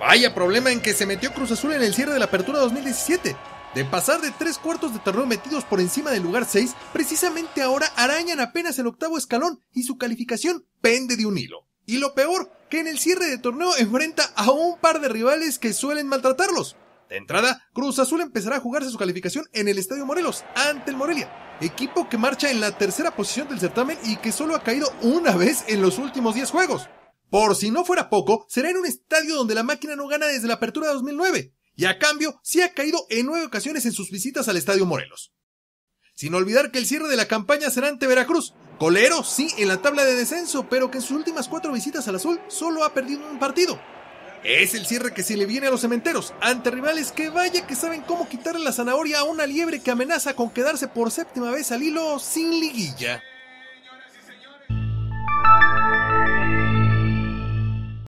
Vaya problema en que se metió Cruz Azul en el cierre de la apertura 2017. De pasar de tres cuartos de torneo metidos por encima del lugar 6, precisamente ahora arañan apenas el octavo escalón y su calificación pende de un hilo. Y lo peor, que en el cierre de torneo enfrenta a un par de rivales que suelen maltratarlos. De entrada, Cruz Azul empezará a jugarse su calificación en el Estadio Morelos ante el Morelia, equipo que marcha en la tercera posición del certamen y que solo ha caído una vez en los últimos 10 juegos. Por si no fuera poco, será en un estadio donde la máquina no gana desde la apertura de 2009, y a cambio sí ha caído en nueve ocasiones en sus visitas al Estadio Morelos. Sin olvidar que el cierre de la campaña será ante Veracruz, colero sí en la tabla de descenso, pero que en sus últimas cuatro visitas al azul solo ha perdido un partido. Es el cierre que se le viene a los cementeros, ante rivales que vaya que saben cómo quitarle la zanahoria a una liebre que amenaza con quedarse por séptima vez al hilo sin liguilla.